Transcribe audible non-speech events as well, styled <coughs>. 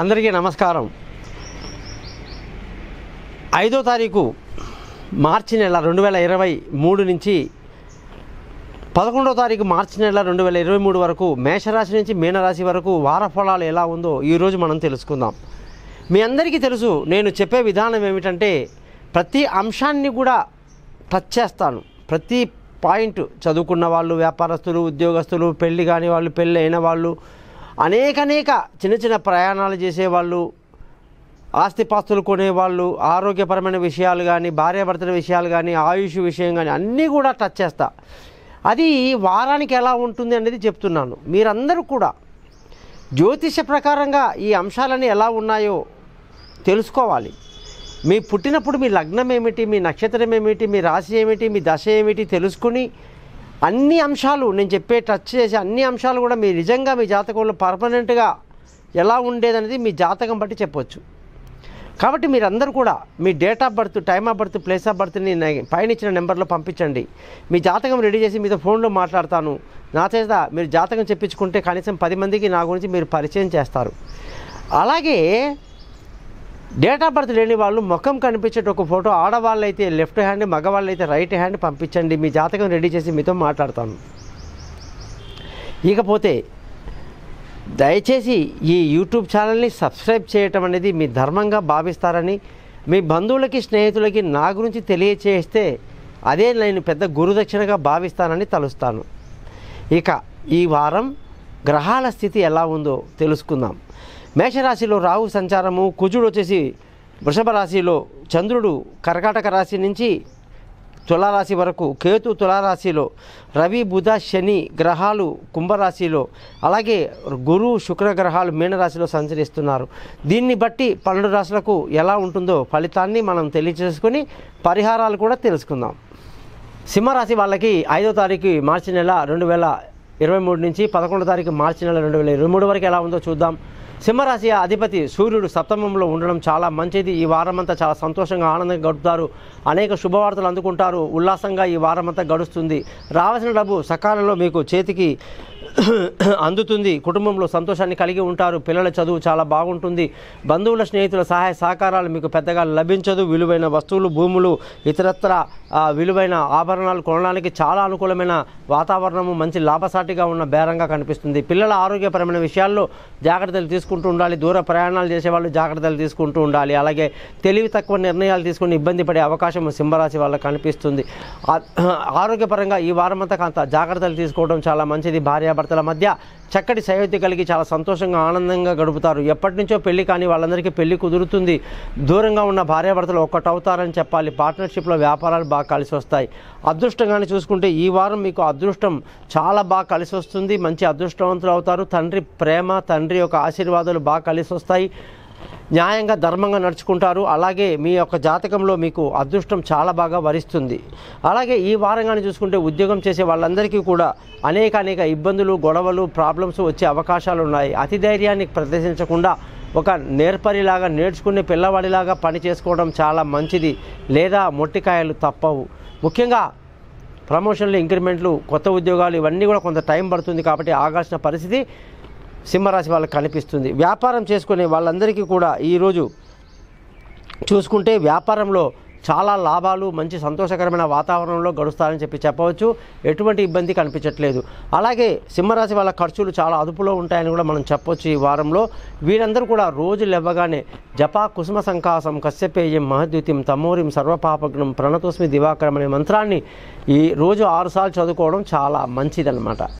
అందరికీ నమస్కారం ఐదో తారీఖు మార్చి నెల రెండు వేల ఇరవై మూడు నుంచి పదకొండో తారీఖు మార్చి నెల రెండు వేల ఇరవై మూడు వరకు మేషరాశి నుంచి మీనరాశి వరకు వార ఫలాలు ఎలా ఉందో ఈరోజు మనం తెలుసుకుందాం మీ అందరికీ తెలుసు నేను చెప్పే విధానం ఏమిటంటే ప్రతి అంశాన్ని కూడా టచ్ చేస్తాను ప్రతి పాయింట్ చదువుకున్న వాళ్ళు వ్యాపారస్తులు ఉద్యోగస్తులు పెళ్ళి కాని వాళ్ళు పెళ్ళి అయిన వాళ్ళు అనేకనేక చిన్న చిన్న ప్రయాణాలు చేసేవాళ్ళు ఆస్తిపాస్తులు కొనేవాళ్ళు ఆరోగ్యపరమైన విషయాలు కానీ భార్యాభర్తల విషయాలు కానీ ఆయుష్ విషయం కానీ అన్నీ కూడా టచ్ చేస్తా అది వారానికి ఎలా ఉంటుంది అనేది చెప్తున్నాను మీరందరూ కూడా జ్యోతిష ప్రకారంగా ఈ అంశాలన్నీ ఎలా ఉన్నాయో తెలుసుకోవాలి మీ పుట్టినప్పుడు మీ లగ్నం ఏమిటి మీ నక్షత్రం ఏమిటి మీ రాశి ఏమిటి మీ దశ ఏమిటి తెలుసుకుని అన్ని అంశాలు నేను చెప్పే టచ్ చేసే అన్ని అంశాలు కూడా మీరు నిజంగా మీ జాతకంలో పర్మనెంట్గా ఎలా ఉండేదనేది మీ జాతకం బట్టి చెప్పవచ్చు కాబట్టి మీరందరూ కూడా మీ date of birth time of birth place of బర్త్ని పైన ఇచ్చిన నెంబర్లో పంపించండి మీ జాతకం రెడీ చేసి మీతో ఫోన్లో మాట్లాడతాను నా చేత మీరు జాతకం చెప్పించుకుంటే కనీసం పది మందికి నా గురించి మీరు పరిచయం చేస్తారు అలాగే డేట్ ఆఫ్ బర్త్ లేని వాళ్ళు ముఖం కనిపించేట ఒక ఫోటో ఆడవాళ్ళు అయితే లెఫ్ట్ హ్యాండ్ మగవాళ్ళు అయితే రైట్ హ్యాండ్ పంపించండి మీ జాతకం రెడీ చేసి మీతో మాట్లాడతాను ఇకపోతే దయచేసి ఈ యూట్యూబ్ ఛానల్ని సబ్స్క్రైబ్ చేయటం అనేది మీ ధర్మంగా భావిస్తారని మీ బంధువులకి స్నేహితులకి నా గురించి తెలియచేస్తే అదే నేను పెద్ద గురుదక్షిణగా భావిస్తానని తలుస్తాను ఇక ఈ వారం గ్రహాల స్థితి ఎలా ఉందో తెలుసుకుందాం మేషరాశిలో రాహు సంచారము కుజుడు వచ్చేసి వృషభ రాశిలో చంద్రుడు కర్కాటక రాశి నుంచి తులారాశి వరకు కేతు తులారాశిలో రవి బుధ శని గ్రహాలు కుంభరాశిలో అలాగే గురు శుక్ర గ్రహాలు మీనరాశిలో సంచరిస్తున్నారు దీన్ని బట్టి పన్నెండు రాశులకు ఎలా ఉంటుందో ఫలితాన్ని మనం తెలియచేసుకొని పరిహారాలు కూడా తెలుసుకుందాం సింహరాశి వాళ్ళకి ఐదో తారీఖు మార్చి నెల రెండు వేల ఇరవై మూడు నుంచి పదకొండు తారీఖు మార్చి నెల రెండు వేల ఇరవై మూడు వరకు ఎలా ఉందో చూద్దాం సింహరాశి అధిపతి సూర్యుడు సప్తమంలో ఉండడం చాలా మంచిది ఈ వారమంతా చాలా సంతోషంగా ఆనందంగా గడుపుతారు అనేక శుభవార్తలు అందుకుంటారు ఉల్లాసంగా ఈ వారమంతా గడుస్తుంది రావాల్సిన డబ్బు సకాలంలో మీకు చేతికి <coughs> అందుతుంది కుటుంబంలో సంతోషాన్ని కలిగి ఉంటారు పిల్లల చదువు చాలా బాగుంటుంది బంధువుల స్నేహితుల సహాయ సహకారాలు మీకు పెద్దగా లభించదు విలువైన వస్తువులు భూములు ఇతరత్ర విలువైన ఆభరణాలు కొనడానికి చాలా అనుకూలమైన వాతావరణము మంచి లాభసాటిగా ఉన్న బేరంగా కనిపిస్తుంది పిల్లల ఆరోగ్యపరమైన విషయాల్లో జాగ్రత్తలు తీసుకు తీసుకుంటూ ఉండాలి దూర ప్రయాణాలు చేసేవాళ్ళు జాగ్రత్తలు తీసుకుంటూ ఉండాలి అలాగే తెలివి తక్కువ నిర్ణయాలు తీసుకుని ఇబ్బంది పడే అవకాశం సింహరాశి వాళ్ళకు కనిపిస్తుంది ఆరోగ్యపరంగా ఈ వారమంతా కాంత జాగ్రత్తలు తీసుకోవడం చాలా మంచిది భార్యాభర్తల మధ్య చక్కటి సయోధ్య కలిగి చాలా సంతోషంగా ఆనందంగా గడుపుతారు ఎప్పటి నుంచో పెళ్లి కానీ వాళ్ళందరికీ పెళ్లి కుదురుతుంది దూరంగా ఉన్న భార్యాభర్తలు ఒక్కటి అవుతారని చెప్పాలి పార్ట్నర్షిప్లో వ్యాపారాలు బాగా కలిసి వస్తాయి అదృష్టంగానే చూసుకుంటే ఈ వారం మీకు అదృష్టం చాలా బాగా కలిసి వస్తుంది మంచి అదృష్టవంతులు అవుతారు తండ్రి ప్రేమ తండ్రి యొక్క ఆశీర్వాదాలు బాగా కలిసి వస్తాయి న్యాయంగా ధర్మంగా నడుచుకుంటారు అలాగే మీ యొక్క జాతకంలో మీకు అదృష్టం చాలా బాగా వరిస్తుంది అలాగే ఈ వారంగానే చూసుకుంటే ఉద్యోగం చేసే వాళ్ళందరికీ కూడా అనేక అనేక ఇబ్బందులు గొడవలు ప్రాబ్లమ్స్ వచ్చే అవకాశాలు ఉన్నాయి అతి ధైర్యాన్ని ప్రదర్శించకుండా ఒక నేర్పరిలాగా నేర్చుకునే పిల్లవాడిలాగా పని చేసుకోవడం చాలా మంచిది లేదా మొట్టికాయలు తప్పవు ముఖ్యంగా ప్రమోషన్లు ఇంక్రిమెంట్లు కొత్త ఉద్యోగాలు ఇవన్నీ కూడా కొంత టైం పడుతుంది కాబట్టి ఆగాల్సిన పరిస్థితి సింహరాశి వాళ్ళకి కనిపిస్తుంది వ్యాపారం చేసుకునే వాళ్ళందరికీ కూడా ఈరోజు చూసుకుంటే వ్యాపారంలో చాలా లాభాలు మంచి సంతోషకరమైన వాతావరణంలో గడుస్తారని చెప్పి చెప్పవచ్చు ఎటువంటి ఇబ్బంది కనిపించట్లేదు అలాగే సింహరాశి వాళ్ళ ఖర్చులు చాలా అదుపులో ఉంటాయని కూడా మనం చెప్పవచ్చు ఈ వారంలో వీరందరూ కూడా రోజు లెవ్వగానే జపా కుసుమ సంకాసం కశ్యపేయం మహద్యుతిం తమోరిం సర్వపాపగ్నం ప్రణతోస్మి దివాకరం అనే మంత్రాన్ని ఈ రోజు ఆరుసార్లు చదువుకోవడం చాలా మంచిదన్నమాట